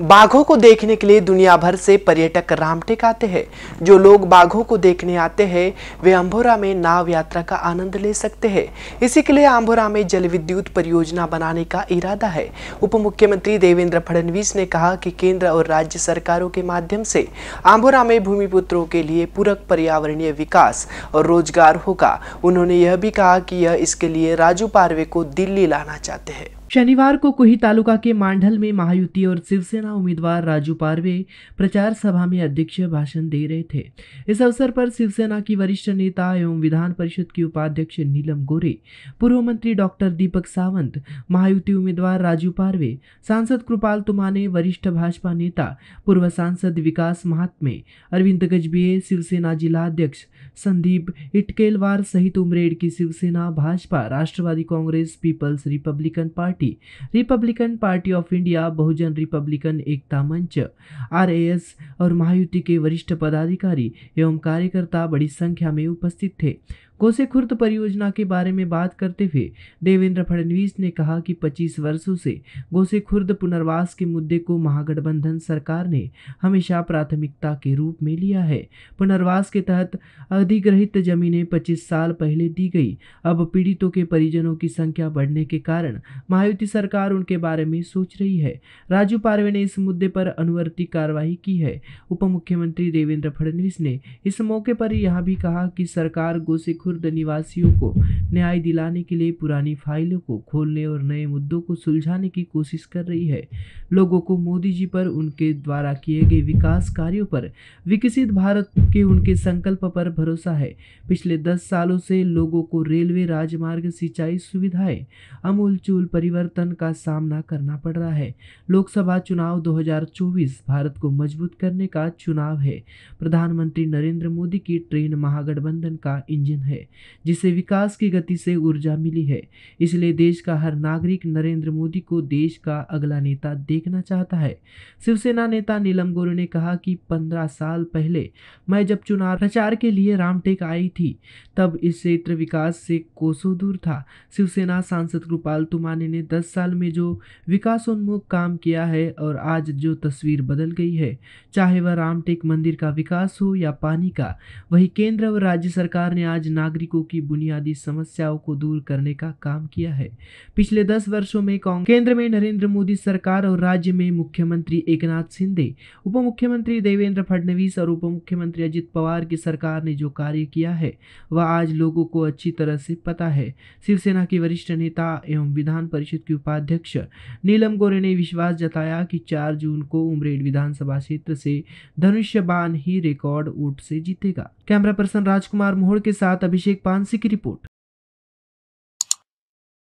बाघों को देखने के लिए दुनिया भर से पर्यटक रामटेक आते हैं जो लोग बाघों को देखने आते हैं वे अम्भोरा में नाव यात्रा का आनंद ले सकते हैं इसी के लिए अंभोरा में जल विद्युत परियोजना बनाने का इरादा है उप मुख्यमंत्री देवेंद्र फडणवीस ने कहा कि केंद्र और राज्य सरकारों के माध्यम से आंभोरा में भूमिपुत्रों के लिए पूरक पर्यावरणीय विकास और रोजगार होगा उन्होंने यह भी कहा कि यह इसके लिए राजू पार्वे को दिल्ली लाना चाहते हैं शनिवार को कुही तालुका के मांडल में महायुति और शिवसेना उम्मीदवार राजू पारवे प्रचार सभा में अध्यक्षीय भाषण दे रहे थे इस अवसर पर शिवसेना की वरिष्ठ नेता एवं विधान परिषद की उपाध्यक्ष नीलम गोरे पूर्व मंत्री डॉक्टर दीपक सावंत महायुति उम्मीदवार राजू पारवे सांसद कृपाल तुमाने वरिष्ठ भाजपा नेता पूर्व सांसद विकास महात्मे अरविंद गजबिये शिवसेना जिलाध्यक्ष संदीप इटकेलवार सहित उमरेड की Shiv Sena Bhajpa Rashtrawadi Congress Peoples Republican Party party Republican Party of India Bahujan Republican Ekta Manch आर और महायुति के वरिष्ठ पदाधिकारी एवं कार्यकर्ता बड़ी संख्या में उपस्थित थे गोसे खुर्द परियोजना के बारे में बात करते हुए देवेंद्र फडणवीस ने कहा कि 25 वर्षों से गोसे खुर्द पुनर्वास के मुद्दे को महागठबंधन सरकार ने हमेशा प्राथमिकता के रूप में लिया है पुनर्वास के तहत अधिग्रहित जमीनें पच्चीस साल पहले दी गई अब पीड़ितों के परिजनों की संख्या बढ़ने के कारण महायुति सरकार उनके बारे में सोच रही है राजू पारवे ने इस मुद्दे पर अनुवर्ती कार्रवाई की है उप मुख्यमंत्री देवेंद्र फडणवीस ने इस मौके पर यह भी कहा कि सरकार खुर्द खुर्द निवासियों को न्याय दिलाने के लिए पुरानी फाइलों को खोलने और नए मुद्दों को सुलझाने की कोशिश कर रही है लोगों को मोदी जी पर उनके द्वारा किए गए विकास कार्यों पर विकसित भारत के उनके संकल्प पर भरोसा है पिछले दस सालों से लोगों को रेलवे राजमार्ग सिंचाई सुविधाएं अमूलचूल परिवर्तन का सामना करना पड़ रहा है लोकसभा चुनाव 2024 भारत को मजबूत करने का चुनाव है प्रधानमंत्री नरेंद्र मोदी की ट्रेन महागठबंधन का इंजन है है जिससे विकास की गति से ऊर्जा मिली है इसलिए देश का हर नागरिक नरेंद्र मोदी को देश का अगला नेता देखना चाहता है शिवसेना नेता नीलम गोरे ने कहा कि पंद्रह साल पहले मैं जब चुनाव प्रचार के लिए रामटेक आई थी तब इस क्षेत्र विकास से कोसों दूर था शिवसेना सांसद कृपाल तुमाने ने दस साल में जो विकासोन्मुख काम किया है और आज जो तस्वीर बदल गई है चाहे वह रामटेक मंदिर का विकास हो या पानी का वही केंद्र व राज्य सरकार ने आज नागरिक नागरिकों की बुनियादी समस्याओं को दूर करने का काम किया है पिछले दस वर्षों में केंद्र में नरेंद्र मोदी सरकार और राज्य में मुख्यमंत्री एकनाथ शिंदे उप मुख्यमंत्री देवेंद्र फडणवीस और उप मुख्यमंत्री अजित पवार की सरकार ने जो कार्य किया है वह आज लोगों को अच्छी तरह से पता है शिवसेना के वरिष्ठ नेता एवं विधान परिषद के उपाध्यक्ष नीलम गोरे ने विश्वास जताया कि 4 जून को उमरेड विधानसभा क्षेत्र से बान ही रिकॉर्ड वोट से जीतेगा कैमरा पर्सन राजकुमार मोहड़ के साथ अभिषेक अभिषेक पानसी की रिपोर्ट